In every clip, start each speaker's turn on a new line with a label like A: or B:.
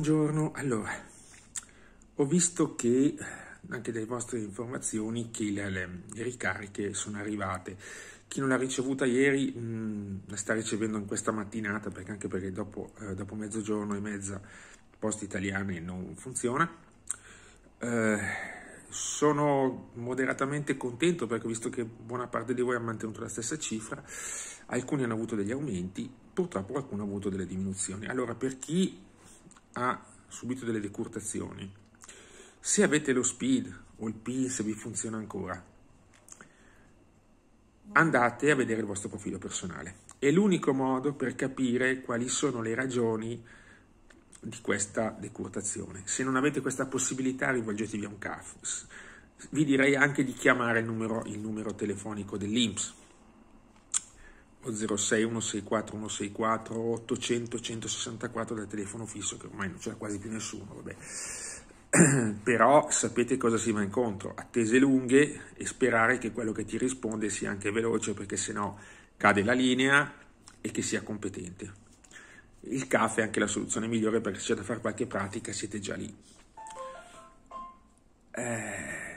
A: Buongiorno, allora, ho visto che eh, anche dalle vostre informazioni che le, le, ricariche sono arrivate. Chi non l'ha ricevuta ieri mh, mm, la sta ricevendo in questa mattinata, perché anche perché dopo, eh, dopo mezzogiorno e mezza post italiane non funziona. Eh, sono moderatamente contento perché visto che buona parte di voi ha mantenuto la stessa cifra, alcuni hanno avuto degli aumenti, purtroppo qualcuno ha avuto delle diminuzioni. Allora, per chi ha subito delle decurtazioni, se avete lo speed o il PIN, se vi funziona ancora, andate a vedere il vostro profilo personale. È l'unico modo per capire quali sono le ragioni di questa decurtazione. Se non avete questa possibilità, rivolgetevi a un CAF. Vi direi anche di chiamare il numero, il numero telefonico dell'Inps. 06 164 164 800 164 del telefono fisso che ormai non c'è quasi più nessuno, vabbè. Però sapete cosa si va incontro, attese lunghe e sperare che quello che ti risponde sia anche veloce perché sennò cade la linea e che sia competente. Il CAF è anche la soluzione migliore perché se c'è da fare qualche pratica siete già lì. Eh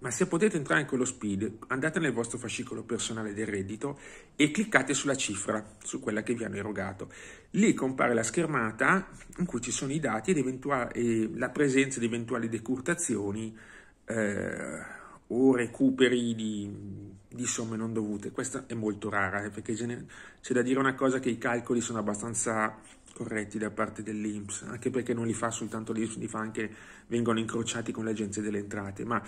A: ma se potete entrare in quello speed, andate nel vostro fascicolo personale del reddito e cliccate sulla cifra, su quella che vi hanno erogato. Lì compare la schermata in cui ci sono i dati e la presenza di eventuali decurtazioni eh, o recuperi di, di, somme non dovute. Questa è molto rara, eh, perché c'è da dire una cosa che i calcoli sono abbastanza corretti da parte dell'Inps, anche perché non li fa soltanto l'Inps, li fa anche, vengono incrociati con le agenzie delle entrate, ma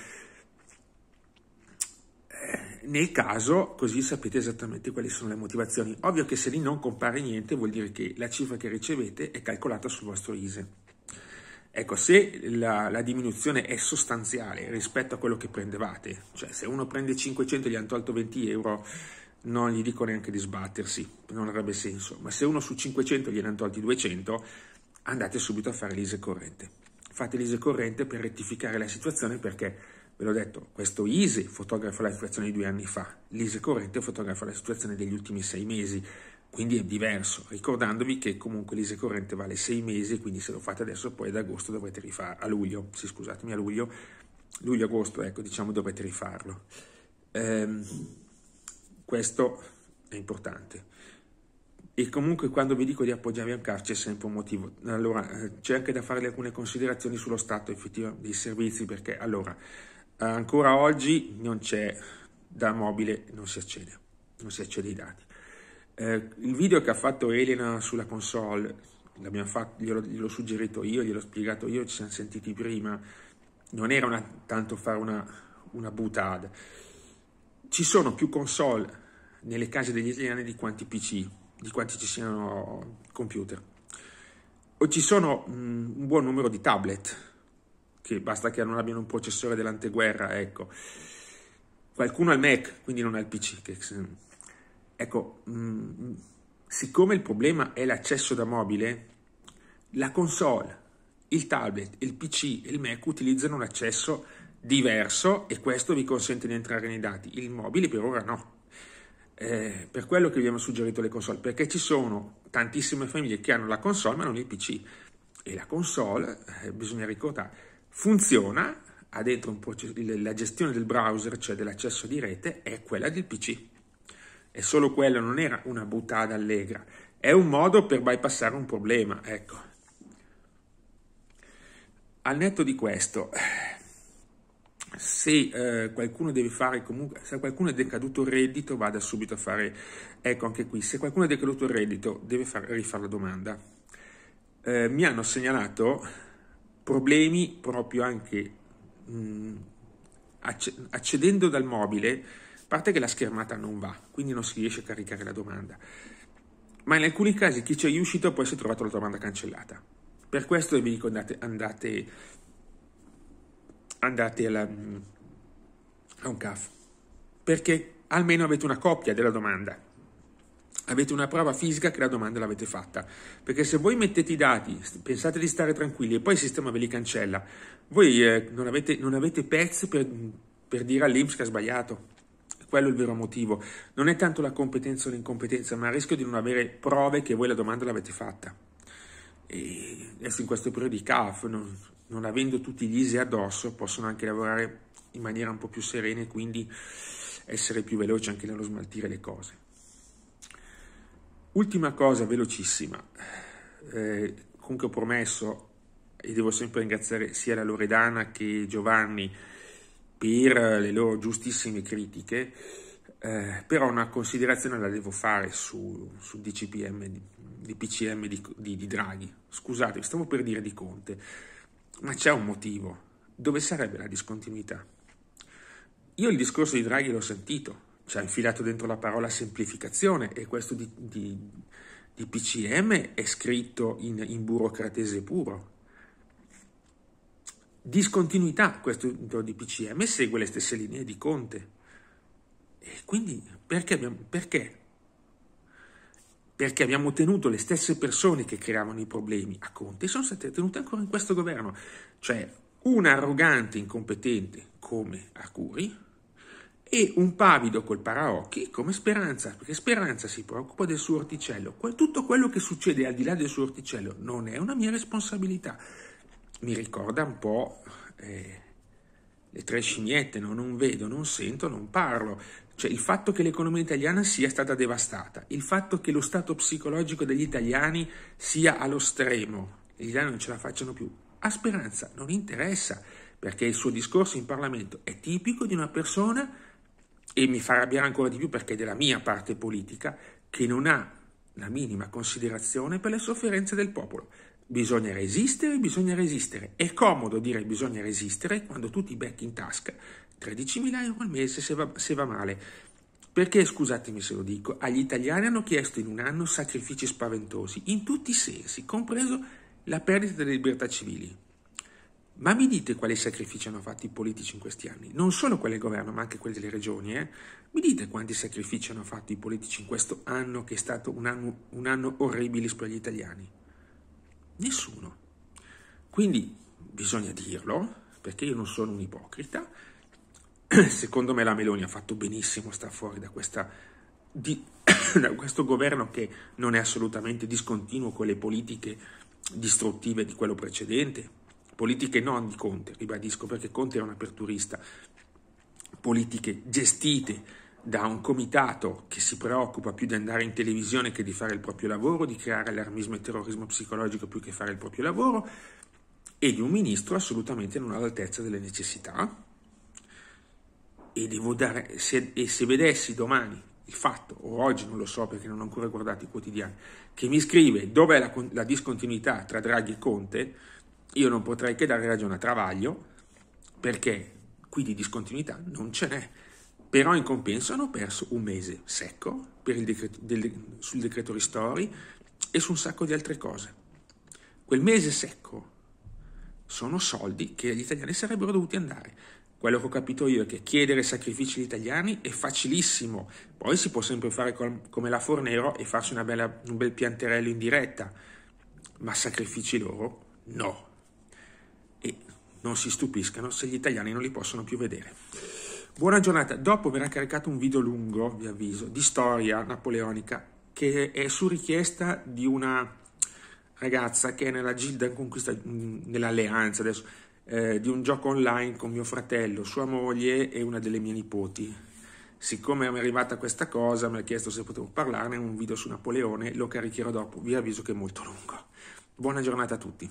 A: nel caso così sapete esattamente quali sono le motivazioni. Ovvio che se lì non compare niente vuol dire che la cifra che ricevete è calcolata sul vostro ISE. Ecco, se la, la, diminuzione è sostanziale rispetto a quello che prendevate, cioè se uno prende 500 e gli hanno tolto 20 euro, non gli dico neanche di sbattersi, non avrebbe senso, ma se uno su 500 gli hanno tolti 200, andate subito a fare l'ISE corrente. Fate l'ISE corrente per rettificare la situazione perché Ve l'ho detto, questo ISE fotografa la situazione di due anni fa, l'ISE corrente fotografa la situazione degli ultimi sei mesi, quindi è diverso, ricordandovi che comunque l'ISE corrente vale sei mesi, quindi se lo fate adesso poi ad agosto dovrete rifarlo, a luglio, sì scusatemi, a luglio, luglio-agosto, ecco, diciamo dovrete rifarlo. Ehm, questo è importante e comunque quando vi dico di appoggiarvi a CAR c'è sempre un motivo. Allora, eh, c'è anche da fare alcune considerazioni sullo stato effettivo dei servizi, perché allora, ancora oggi non c'è, da mobile non si accede, non si accede ai dati. Eh, il video che ha fatto Elena sulla console, l'abbiamo fatto, glielo, glielo suggerito io, gliel'ho spiegato io, ci siamo sentiti prima, non era una, tanto fare una, una butade. Ci sono più console nelle case degli italiani di quanti PC, di quanti ci siano computer. O ci sono mh, mm, un buon numero di tablet che basta che non abbiano un processore dell'anteguerra, ecco. Qualcuno ha il Mac, quindi non ha il PC. Ecco, mm, siccome il problema è l'accesso da mobile, la console, il tablet, il PC e il Mac utilizzano un accesso diverso e questo vi consente di entrare nei dati. Il mobile per ora no. Eh, per quello che vi abbiamo suggerito le console, perché ci sono tantissime famiglie che hanno la console ma non il PC e la console, eh, bisogna ricordare, funziona, ha dentro un la gestione del browser, cioè dell'accesso di rete, è quella del PC. E solo quella non era una buttata allegra, è un modo per bypassare un problema, ecco. Al netto di questo, se eh, qualcuno deve fare comunque, se qualcuno è decaduto il reddito, vada subito a fare, ecco anche qui, se qualcuno è decaduto il reddito, deve far, rifare la domanda. Eh, mi hanno segnalato problemi proprio anche mh, mm, accedendo dal mobile, a parte che la schermata non va, quindi non si riesce a caricare la domanda, ma in alcuni casi chi ci è riuscito poi si è trovato la domanda cancellata. Per questo vi dico andate, andate, andate alla, mm, a un CAF, perché almeno avete una copia della domanda Avete una prova fisica che la domanda l'avete fatta. Perché se voi mettete i dati, pensate di stare tranquilli e poi il sistema ve li cancella, voi eh, non, avete, non, avete, pezzi per, per dire all'Inps che ha sbagliato. Quello è il vero motivo. Non è tanto la competenza o l'incompetenza, ma il rischio di non avere prove che voi la domanda l'avete fatta. E adesso in questo periodo di CAF, non, non avendo tutti gli ISE addosso, possono anche lavorare in maniera un po' più serena e quindi essere più veloci anche nello smaltire le cose. Ultima cosa, velocissima, eh, comunque ho promesso e devo sempre ringraziare sia la Loredana che Giovanni per le loro giustissime critiche, eh, però una considerazione la devo fare su, sul DCPM, DPCM di, di, di Draghi. Scusate, stavo per dire di Conte, ma c'è un motivo. Dove sarebbe la discontinuità? Io il discorso di Draghi l'ho sentito, ci ha infilato dentro la parola semplificazione e questo di, di, di PCM è scritto in, in, burocratese puro. Discontinuità, questo di PCM segue le stesse linee di Conte. E quindi perché abbiamo, perché? perché abbiamo tenuto le stesse persone che creavano i problemi a Conte sono state tenute ancora in questo governo. Cioè un arrogante incompetente come Arcuri, e un pavido col paraocchi come Speranza, perché Speranza si preoccupa del suo orticello. Tutto quello che succede al di là del suo orticello non è una mia responsabilità. Mi ricorda un po' eh, le tre scimmiette, no? non vedo, non sento, non parlo. Cioè il fatto che l'economia italiana sia stata devastata, il fatto che lo stato psicologico degli italiani sia allo stremo, gli italiani non ce la facciano più, a Speranza non interessa, perché il suo discorso in Parlamento è tipico di una persona e mi fa arrabbiare ancora di più perché è della mia parte politica che non ha la minima considerazione per le sofferenze del popolo. Bisogna resistere, bisogna resistere. È comodo dire bisogna resistere quando tu ti becchi in tasca 13.000 euro al mese se va, se va male. Perché, scusatemi se lo dico, agli italiani hanno chiesto in un anno sacrifici spaventosi, in tutti i sensi, compreso la perdita delle libertà civili. Ma mi dite quali sacrifici hanno fatto i politici in questi anni? Non solo quelli del governo, ma anche quelli delle regioni. Eh? Mi dite quanti sacrifici hanno fatto i politici in questo anno che è stato un anno, un anno orribile per gli italiani? Nessuno. Quindi bisogna dirlo, perché io non sono un ipocrita. Secondo me la Meloni ha fatto benissimo star fuori da, questa, di, da questo governo che non è assolutamente discontinuo con le politiche distruttive di quello precedente politiche non di Conte, ribadisco perché Conte è un aperturista, politiche gestite da un comitato che si preoccupa più di andare in televisione che di fare il proprio lavoro, di creare allarmismo e terrorismo psicologico più che fare il proprio lavoro, e di un ministro assolutamente non all'altezza delle necessità. E devo dare, se, e se vedessi domani il fatto, o oggi non lo so perché non ho ancora guardato i quotidiani, che mi scrive dov'è la, la discontinuità tra Draghi e Conte, io non potrei che dare ragione a Travaglio perché qui di discontinuità non ce n'è. Però in compenso hanno perso un mese secco decreto, del, sul decreto ristori e su un sacco di altre cose. Quel mese secco sono soldi che agli italiani sarebbero dovuti andare. Quello che ho capito io è che chiedere sacrifici agli italiani è facilissimo, poi si può sempre fare come la Fornero e farsi bella, un bel pianterello in diretta, ma sacrifici loro no non si stupiscano se gli italiani non li possono più vedere. Buona giornata, dopo verrà caricato un video lungo, vi avviso, di storia napoleonica, che è su richiesta di una ragazza che è nella Gilda in Conquista, nell'alleanza adesso, eh, di un gioco online con mio fratello, sua moglie e una delle mie nipoti. Siccome mi è arrivata questa cosa, mi ha chiesto se potevo parlarne, un video su Napoleone, lo caricherò dopo, vi avviso che è molto lungo. Buona giornata a tutti.